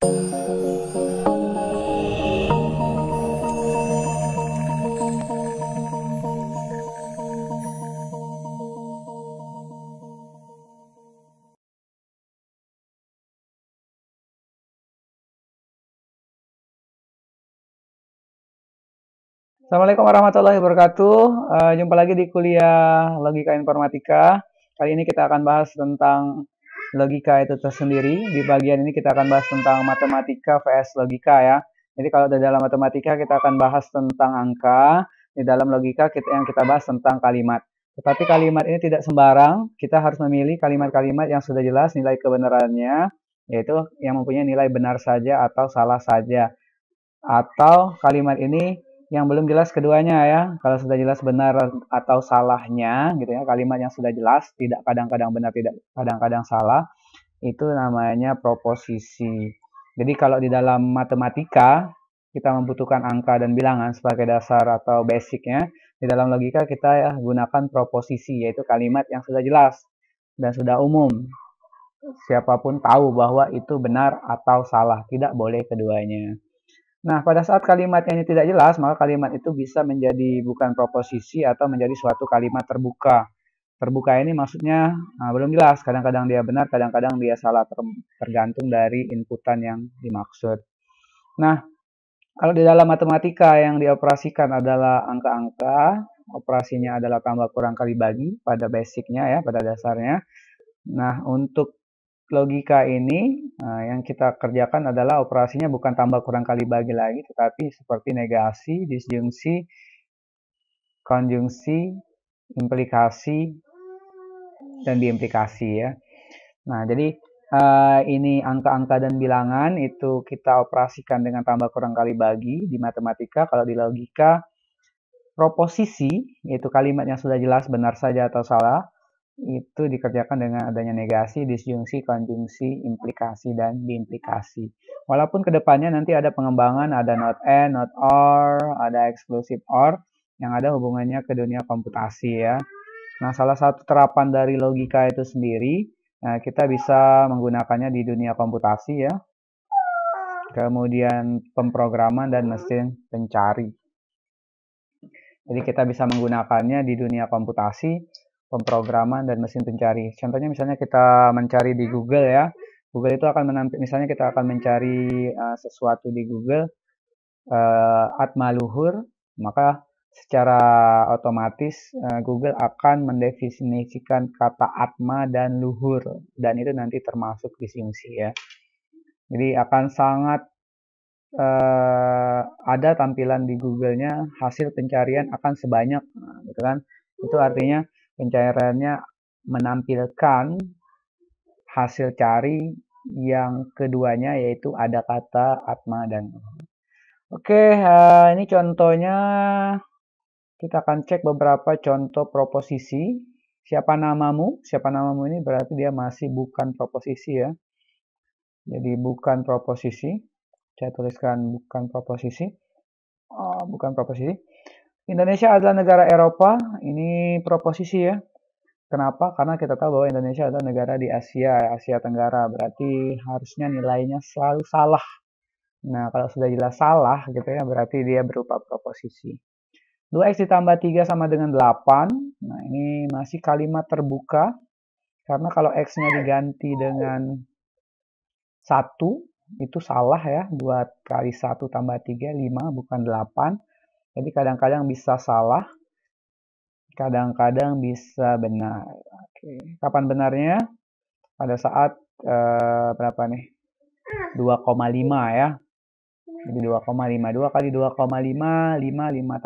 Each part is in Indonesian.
Assalamualaikum warahmatullahi wabarakatuh. Uh, jumpa lagi di kuliah Logika Informatika. Kali ini kita akan bahas tentang logika itu tersendiri. Di bagian ini kita akan bahas tentang matematika vs logika ya. Jadi kalau di dalam matematika kita akan bahas tentang angka, di dalam logika kita, yang kita bahas tentang kalimat. Tetapi kalimat ini tidak sembarang, kita harus memilih kalimat-kalimat yang sudah jelas nilai kebenarannya, yaitu yang mempunyai nilai benar saja atau salah saja. Atau kalimat ini yang belum jelas keduanya ya. Kalau sudah jelas benar atau salahnya gitu ya, kalimat yang sudah jelas tidak kadang-kadang benar, tidak kadang-kadang salah, itu namanya proposisi. Jadi kalau di dalam matematika kita membutuhkan angka dan bilangan sebagai dasar atau basicnya, di dalam logika kita ya, gunakan proposisi yaitu kalimat yang sudah jelas dan sudah umum. Siapapun tahu bahwa itu benar atau salah, tidak boleh keduanya. Nah, pada saat kalimatnya ini tidak jelas, maka kalimat itu bisa menjadi bukan proposisi atau menjadi suatu kalimat terbuka. Terbuka ini maksudnya nah, belum jelas, kadang-kadang dia benar, kadang-kadang dia salah, tergantung dari inputan yang dimaksud. Nah, kalau di dalam matematika yang dioperasikan adalah angka-angka, operasinya adalah tambah kurang kali bagi pada basicnya ya, pada dasarnya. Nah, untuk logika ini uh, yang kita kerjakan adalah operasinya bukan tambah kurang kali bagi lagi, tetapi seperti negasi, disjungsi, konjungsi, implikasi, dan diimplikasi ya. Nah, jadi uh, ini angka-angka dan bilangan itu kita operasikan dengan tambah kurang kali bagi di matematika. Kalau di logika, proposisi, yaitu kalimat yang sudah jelas benar saja atau salah, itu dikerjakan dengan adanya negasi, disjungsi, konjungsi, implikasi, dan diimplikasi. Walaupun kedepannya nanti ada pengembangan, ada not and, not or, ada exclusive or, yang ada hubungannya ke dunia komputasi ya. Nah, salah satu terapan dari logika itu sendiri, nah, kita bisa menggunakannya di dunia komputasi ya. Kemudian pemrograman dan mesin pencari. Jadi kita bisa menggunakannya di dunia komputasi, pemrograman dan mesin pencari. Contohnya misalnya kita mencari di Google ya. Google itu akan menampil, misalnya kita akan mencari uh, sesuatu di Google, uh, eh, Atma Luhur, maka secara otomatis uh, Google akan mendefinisikan kata Atma dan Luhur, dan itu nanti termasuk di SIMSI ya. Jadi akan sangat uh, ada tampilan di Google-nya hasil pencarian akan sebanyak, nah, gitu kan? Itu artinya pencairannya menampilkan hasil cari yang keduanya yaitu ada kata atma dan Oke, eh, ini contohnya kita akan cek beberapa contoh proposisi. Siapa namamu? Siapa namamu ini berarti dia masih bukan proposisi ya. Jadi bukan proposisi. Saya tuliskan bukan proposisi. Oh, bukan proposisi. Indonesia adalah negara Eropa, ini proposisi ya. Kenapa? Karena kita tahu bahwa Indonesia adalah negara di Asia, Asia Tenggara, berarti harusnya nilainya selalu salah. Nah, kalau sudah jelas salah gitu ya, berarti dia berupa proposisi. 2x ditambah 3 sama dengan 8. Nah, ini masih kalimat terbuka. Karena kalau x-nya diganti dengan 1, itu salah ya. 2 kali 1 tambah 3, 5, bukan 8. Jadi kadang-kadang bisa salah, kadang-kadang bisa benar. Oke. Kapan benarnya? Pada saat eh, berapa nih? 2,5 ya. Jadi 2,5. 2 kali 2,5, 5, 5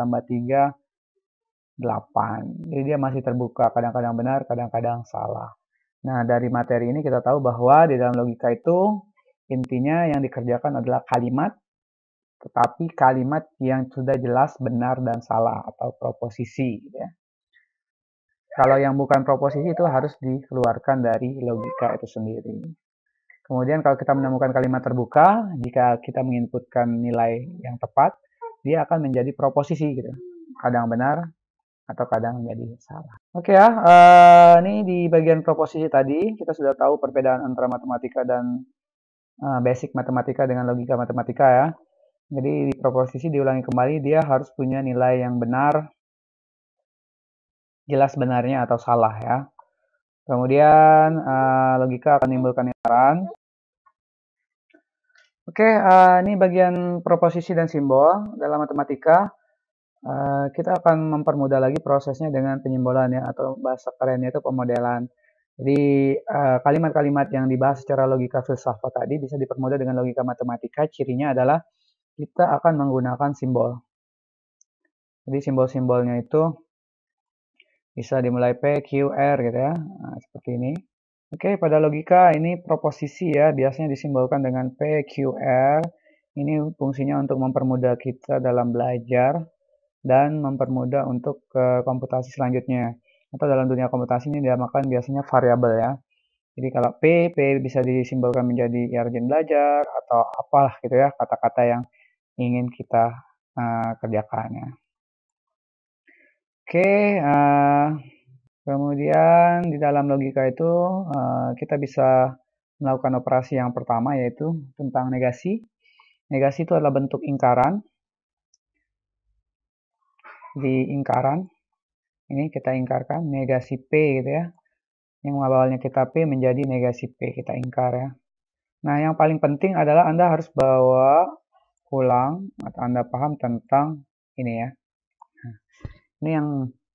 tambah 3, 8. Jadi dia masih terbuka, kadang-kadang benar, kadang-kadang salah. Nah, dari materi ini kita tahu bahwa di dalam logika itu intinya yang dikerjakan adalah kalimat tetapi kalimat yang sudah jelas benar dan salah atau proposisi. Gitu ya. Kalau yang bukan proposisi itu harus dikeluarkan dari logika itu sendiri. Kemudian kalau kita menemukan kalimat terbuka, jika kita menginputkan nilai yang tepat, dia akan menjadi proposisi gitu. Kadang benar atau kadang menjadi salah. Oke okay, ya, uh, ini di bagian proposisi tadi kita sudah tahu perbedaan antara matematika dan uh, basic matematika dengan logika matematika ya. Jadi di proposisi diulangi kembali dia harus punya nilai yang benar, jelas benarnya atau salah ya. Kemudian uh, logika akan menimbulkan saran. Oke, okay, uh, eh, ini bagian proposisi dan simbol dalam matematika. Uh, kita akan mempermudah lagi prosesnya dengan penyimbolan ya atau bahasa kerennya itu pemodelan. Jadi kalimat-kalimat uh, yang dibahas secara logika filsafat tadi bisa dipermudah dengan logika matematika. Cirinya adalah kita akan menggunakan simbol. Jadi simbol-simbolnya itu bisa dimulai P, Q, R gitu ya, nah, seperti ini. Oke, pada logika ini proposisi ya, biasanya disimbolkan dengan P, Q, R. Ini fungsinya untuk mempermudah kita dalam belajar dan mempermudah untuk ke eh, komputasi selanjutnya. Atau dalam dunia komputasi ini makan biasanya variabel ya. Jadi kalau P, P bisa disimbolkan menjadi ya belajar atau apalah gitu ya, kata-kata yang ingin kita uh, kerjakannya. Oke, okay, uh, eh, kemudian di dalam logika itu uh, kita bisa melakukan operasi yang pertama yaitu tentang negasi. Negasi itu adalah bentuk ingkaran. Di ingkaran, ini kita ingkarkan negasi P gitu ya. Yang awalnya kita P menjadi negasi P, kita ingkar ya. Nah, yang paling penting adalah Anda harus bawa ulang atau Anda paham tentang ini ya. Ini yang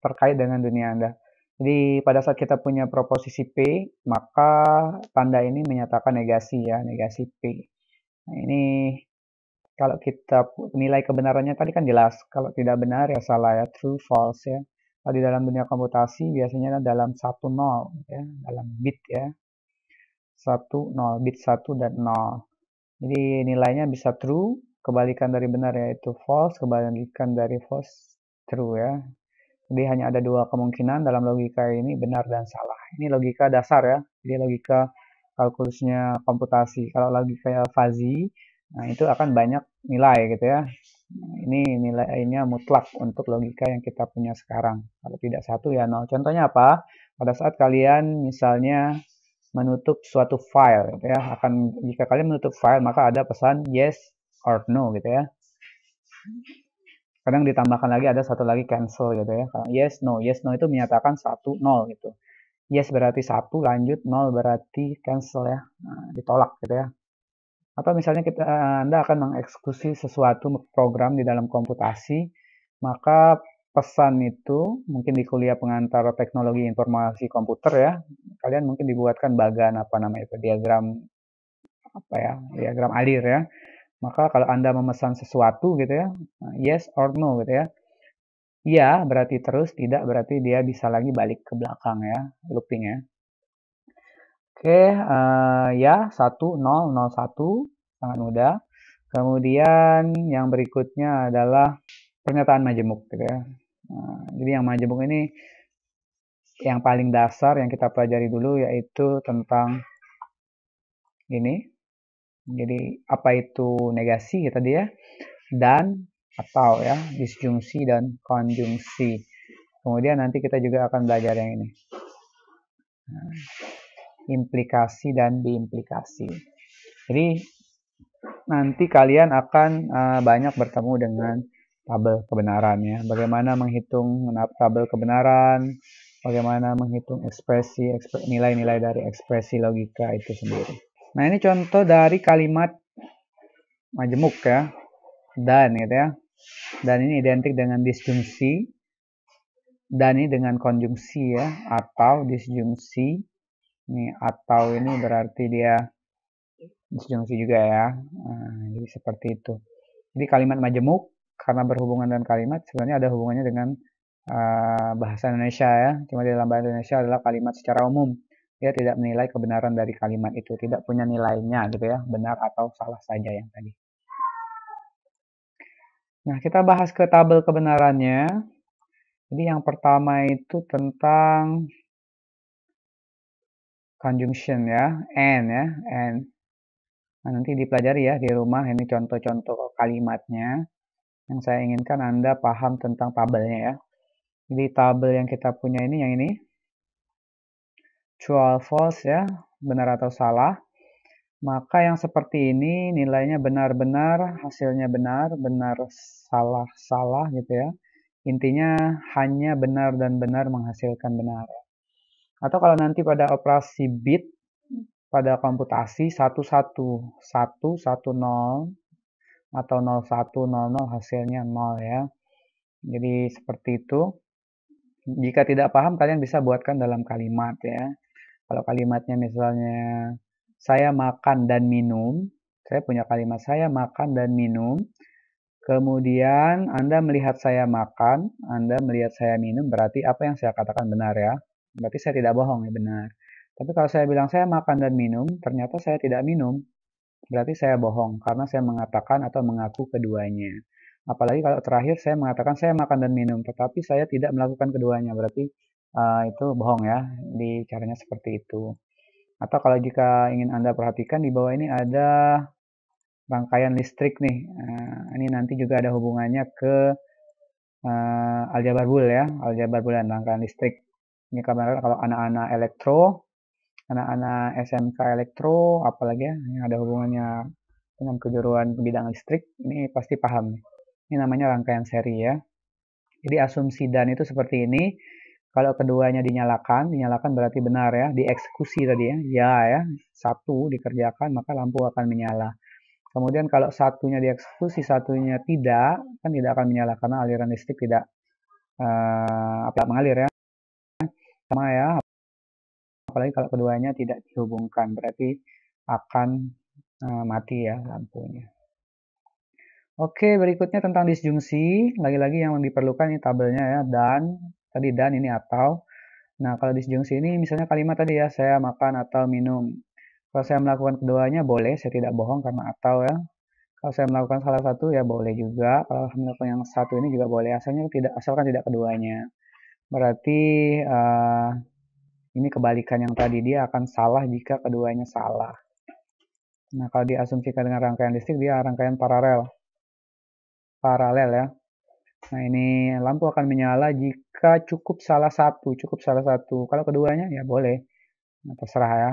terkait dengan dunia Anda. Jadi pada saat kita punya proposisi P, maka tanda ini menyatakan negasi ya, negasi P. Nah, ini kalau kita nilai kebenarannya tadi kan jelas, kalau tidak benar ya salah ya, true false ya. Kalau di dalam dunia komputasi biasanya dalam 1 0 ya, dalam bit ya. 1 0, bit 1 dan 0. Jadi nilainya bisa true, kebalikan dari benar yaitu false, kebalikan dari false true ya. Jadi hanya ada dua kemungkinan dalam logika ini benar dan salah. Ini logika dasar ya. Jadi logika kalkulusnya komputasi. Kalau logika fuzzy, nah itu akan banyak nilai gitu ya. Ini nilainya mutlak untuk logika yang kita punya sekarang. Kalau tidak satu ya nol. Contohnya apa? Pada saat kalian misalnya menutup suatu file, gitu, ya akan jika kalian menutup file maka ada pesan yes or no gitu ya kadang ditambahkan lagi ada satu lagi cancel gitu ya yes no yes no itu menyatakan satu nol gitu yes berarti satu lanjut nol berarti cancel ya nah, ditolak gitu ya atau misalnya kita anda akan mengeksekusi sesuatu program di dalam komputasi maka pesan itu mungkin di kuliah pengantar teknologi informasi komputer ya kalian mungkin dibuatkan bagan apa namanya itu diagram apa ya diagram alir ya maka kalau Anda memesan sesuatu gitu ya, nah, yes or no gitu ya. ya berarti terus, tidak berarti dia bisa lagi balik ke belakang ya, looping ya. Oke, uh, ya 1, sangat mudah. Kemudian yang berikutnya adalah pernyataan majemuk gitu ya. Nah, jadi yang majemuk ini yang paling dasar yang kita pelajari dulu yaitu tentang ini jadi apa itu negasi ya tadi ya dan atau ya disjungsi dan konjungsi. Kemudian nanti kita juga akan belajar yang ini. Nah, implikasi dan diimplikasi. Jadi nanti kalian akan uh, banyak bertemu dengan tabel kebenaran ya. Bagaimana menghitung tabel kebenaran, bagaimana menghitung ekspresi nilai-nilai ekspre dari ekspresi logika itu sendiri. Nah, ini contoh dari kalimat majemuk ya. Dan gitu ya. Dan ini identik dengan disjungsi. Dan ini dengan konjungsi ya atau disjungsi. Ini atau ini berarti dia disjungsi juga ya. Nah, jadi seperti itu. Jadi kalimat majemuk karena berhubungan dengan kalimat sebenarnya ada hubungannya dengan uh, bahasa Indonesia ya. Cuma di dalam bahasa Indonesia adalah kalimat secara umum dia tidak menilai kebenaran dari kalimat itu, tidak punya nilainya gitu ya, benar atau salah saja yang tadi. Nah, kita bahas ke tabel kebenarannya. Jadi yang pertama itu tentang conjunction ya, and ya, and. Nah, nanti dipelajari ya di rumah ini contoh-contoh kalimatnya yang saya inginkan Anda paham tentang tabelnya ya. Jadi tabel yang kita punya ini yang ini true or false ya, benar atau salah. Maka yang seperti ini nilainya benar-benar, hasilnya benar, benar salah-salah gitu ya. Intinya hanya benar dan benar menghasilkan benar. Atau kalau nanti pada operasi bit pada komputasi nol atau 0100 hasilnya 0 ya. Jadi seperti itu. Jika tidak paham kalian bisa buatkan dalam kalimat ya. Kalau kalimatnya misalnya saya makan dan minum, saya punya kalimat saya makan dan minum. Kemudian Anda melihat saya makan, Anda melihat saya minum, berarti apa yang saya katakan benar ya. Berarti saya tidak bohong ya benar. Tapi kalau saya bilang saya makan dan minum, ternyata saya tidak minum. Berarti saya bohong karena saya mengatakan atau mengaku keduanya. Apalagi kalau terakhir saya mengatakan saya makan dan minum, tetapi saya tidak melakukan keduanya. Berarti uh, itu bohong ya di caranya seperti itu atau kalau jika ingin anda perhatikan di bawah ini ada rangkaian listrik nih uh, ini nanti juga ada hubungannya ke uh, aljabar bul ya aljabar bulan rangkaian listrik ini kabar kalau anak-anak elektro anak-anak SMK elektro apalagi ya yang ada hubungannya dengan kejuruan bidang listrik ini pasti paham ini namanya rangkaian seri ya jadi asumsi dan itu seperti ini kalau keduanya dinyalakan, dinyalakan berarti benar ya, dieksekusi tadi ya, ya ya, satu dikerjakan maka lampu akan menyala. Kemudian kalau satunya dieksekusi, satunya tidak, kan tidak akan menyala karena aliran listrik tidak uh, apa mengalir ya. Sama ya, apalagi kalau keduanya tidak dihubungkan, berarti akan uh, mati ya lampunya. Oke, berikutnya tentang disjungsi. Lagi-lagi yang diperlukan ini tabelnya ya, dan tadi dan ini atau. Nah, kalau di disjungsi ini misalnya kalimat tadi ya, saya makan atau minum. Kalau saya melakukan keduanya boleh, saya tidak bohong karena atau ya. Kalau saya melakukan salah satu ya boleh juga. Kalau melakukan yang satu ini juga boleh, asalnya tidak asalkan tidak keduanya. Berarti uh, ini kebalikan yang tadi dia akan salah jika keduanya salah. Nah, kalau diasumsikan dengan rangkaian listrik dia rangkaian paralel. Paralel ya. Nah ini lampu akan menyala jika cukup salah satu, cukup salah satu. Kalau keduanya ya boleh, nah, terserah ya.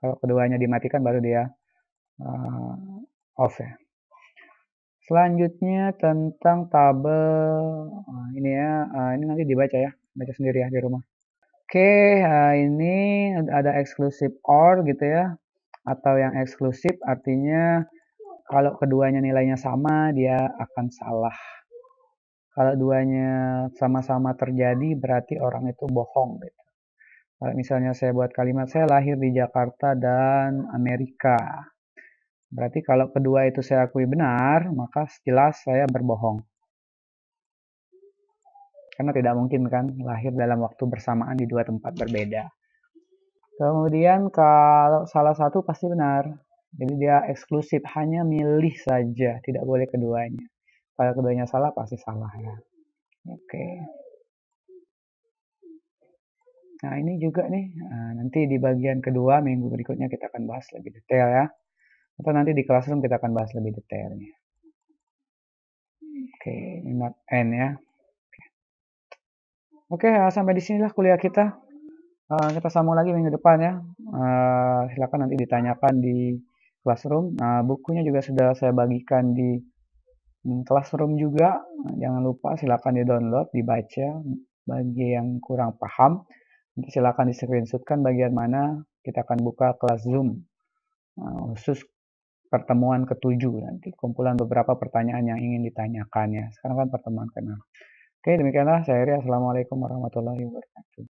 Kalau keduanya dimatikan baru dia uh, off ya. Selanjutnya tentang tabel nah, ini ya, uh, ini nanti dibaca ya, baca sendiri ya di rumah. Oke, okay, uh, eh, ini ada exclusive or gitu ya, atau yang eksklusif artinya kalau keduanya nilainya sama dia akan salah. Kalau duanya sama-sama terjadi berarti orang itu bohong gitu. Kalau misalnya saya buat kalimat saya lahir di Jakarta dan Amerika. Berarti kalau kedua itu saya akui benar, maka jelas saya berbohong. Karena tidak mungkin kan lahir dalam waktu bersamaan di dua tempat berbeda. Kemudian kalau salah satu pasti benar. Jadi dia eksklusif, hanya milih saja, tidak boleh keduanya kalau keduanya salah pasti salah ya oke okay. nah ini juga nih eh, nanti di bagian kedua minggu berikutnya kita akan bahas lebih detail ya atau nanti di classroom kita akan bahas lebih detailnya oke okay, not n ya oke okay. Eh, okay, sampai disinilah kuliah kita uh, kita sambung lagi minggu depan ya uh, silakan nanti ditanyakan di classroom. Nah, bukunya juga sudah saya bagikan di Classroom juga jangan lupa silakan di-download, dibaca bagi yang kurang paham. Nanti silakan di-screenshotkan bagian mana kita akan buka kelas Zoom. Nah, khusus pertemuan ketujuh nanti kumpulan beberapa pertanyaan yang ingin ditanyakannya. Sekarang kan pertemuan kenal. Oke, demikianlah saya Ria, Assalamualaikum warahmatullahi wabarakatuh.